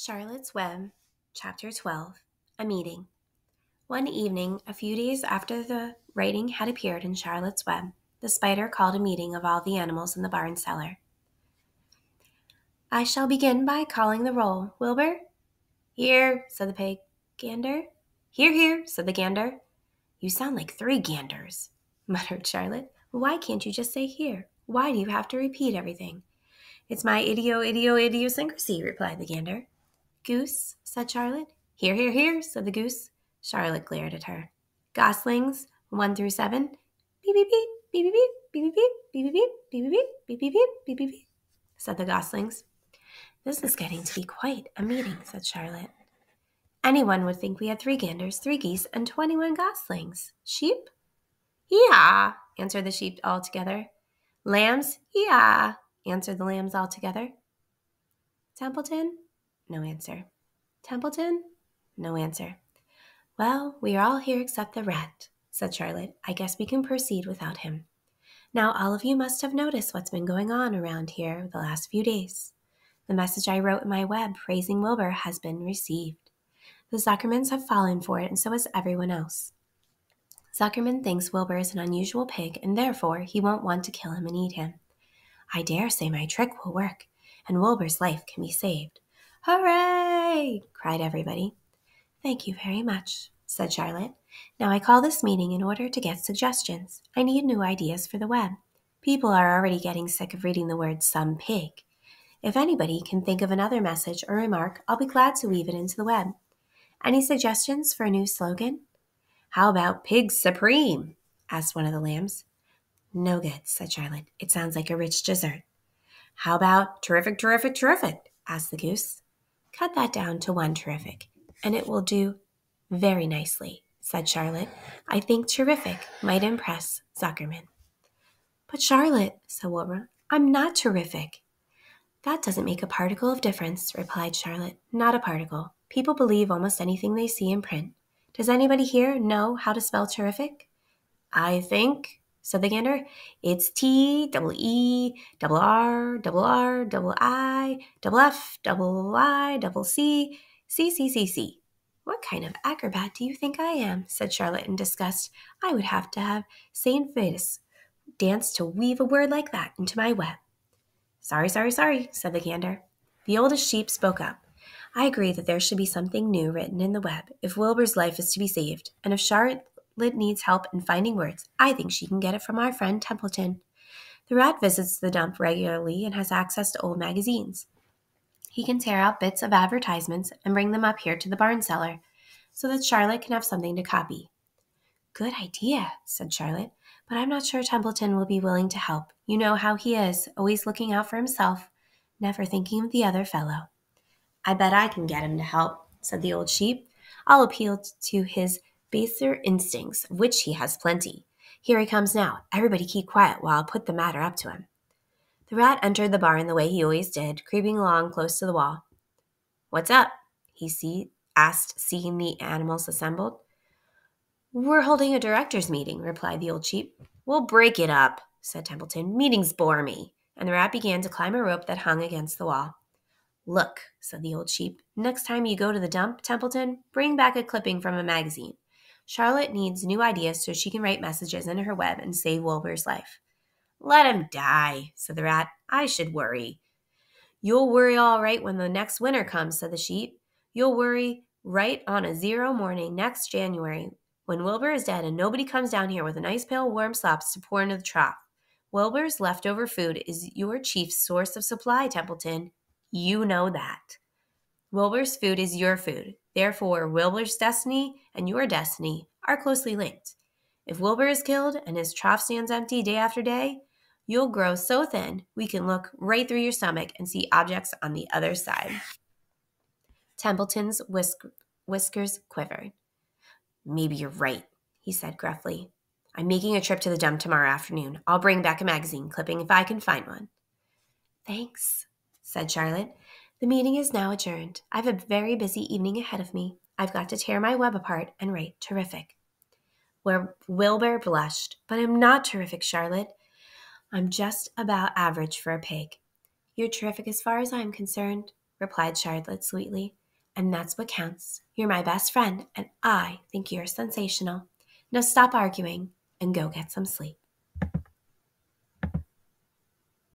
Charlotte's Web, Chapter 12 A Meeting. One evening, a few days after the writing had appeared in Charlotte's Web, the spider called a meeting of all the animals in the barn cellar. I shall begin by calling the roll. Wilbur? Here, said the pig. Gander? Here, here, said the gander. You sound like three ganders, muttered Charlotte. Why can't you just say here? Why do you have to repeat everything? It's my idio, idio, idiosyncrasy, replied the gander. Goose, said Charlotte. Here, here, here, said the goose. Charlotte glared at her. Goslings, one through seven. Beep, beep, beep, beep, beep, beep, beep, beep, beep, beep, beep, beep, beep, beep, beep, beep, beep, beep beep beep beep. said the goslings. This is getting to be quite a meeting, said Charlotte. Anyone would think we had three ganders, three geese, and twenty-one goslings. Sheep? Yeah, answered the sheep all together. Lambs? Yeah, answered the lambs all together. Templeton? No answer. Templeton? No answer. Well, we are all here except the rat, said Charlotte. I guess we can proceed without him. Now, all of you must have noticed what's been going on around here the last few days. The message I wrote in my web praising Wilbur has been received. The Zuckermans have fallen for it, and so has everyone else. Zuckerman thinks Wilbur is an unusual pig, and therefore he won't want to kill him and eat him. I dare say my trick will work, and Wilbur's life can be saved. Hooray! cried everybody. Thank you very much, said Charlotte. Now I call this meeting in order to get suggestions. I need new ideas for the web. People are already getting sick of reading the word some pig. If anybody can think of another message or remark, I'll be glad to weave it into the web. Any suggestions for a new slogan? How about Pig Supreme? asked one of the lambs. No good, said Charlotte. It sounds like a rich dessert. How about terrific, terrific, terrific? asked the goose. Cut that down to one terrific, and it will do very nicely, said Charlotte. I think terrific might impress Zuckerman. But Charlotte, said Wilbur, I'm not terrific. That doesn't make a particle of difference, replied Charlotte. Not a particle. People believe almost anything they see in print. Does anybody here know how to spell terrific? I think, the Gander, it's T, double E, double R, double R, double I, double F, double Y, double C, C, C, C, C. What kind of acrobat do you think I am? said Charlotte in disgust. I would have to have St. Vitus dance to weave a word like that into my web. Sorry, sorry, sorry, said the gander. The oldest sheep spoke up. I agree that there should be something new written in the web if Wilbur's life is to be saved, and if Charlotte Lid needs help in finding words. I think she can get it from our friend Templeton. The rat visits the dump regularly and has access to old magazines. He can tear out bits of advertisements and bring them up here to the barn cellar so that Charlotte can have something to copy. Good idea, said Charlotte, but I'm not sure Templeton will be willing to help. You know how he is, always looking out for himself, never thinking of the other fellow. I bet I can get him to help, said the old sheep. I'll appeal to his baser instincts, of which he has plenty. Here he comes now. Everybody keep quiet while I put the matter up to him. The rat entered the barn the way he always did, creeping along close to the wall. What's up? he see, asked, seeing the animals assembled. We're holding a directors' meeting, replied the old sheep. We'll break it up, said Templeton. Meetings bore me. And the rat began to climb a rope that hung against the wall. Look, said the old sheep, next time you go to the dump, Templeton, bring back a clipping from a magazine. Charlotte needs new ideas so she can write messages into her web and save Wilbur's life. Let him die, said the rat. I should worry. You'll worry all right when the next winter comes, said the sheep. You'll worry right on a zero morning next January when Wilbur is dead and nobody comes down here with a nice pail of warm slops to pour into the trough. Wilbur's leftover food is your chief source of supply, Templeton. You know that. Wilbur's food is your food. Therefore, Wilbur's destiny and your destiny are closely linked. If Wilbur is killed and his trough stands empty day after day, you'll grow so thin we can look right through your stomach and see objects on the other side. Templeton's whisk- whiskers quivered. Maybe you're right, he said gruffly. I'm making a trip to the dump tomorrow afternoon. I'll bring back a magazine clipping if I can find one. Thanks, said Charlotte, the meeting is now adjourned. I have a very busy evening ahead of me. I've got to tear my web apart and write terrific. Where Wilbur blushed, but I'm not terrific, Charlotte. I'm just about average for a pig. You're terrific as far as I'm concerned, replied Charlotte sweetly, and that's what counts. You're my best friend, and I think you're sensational. Now stop arguing and go get some sleep.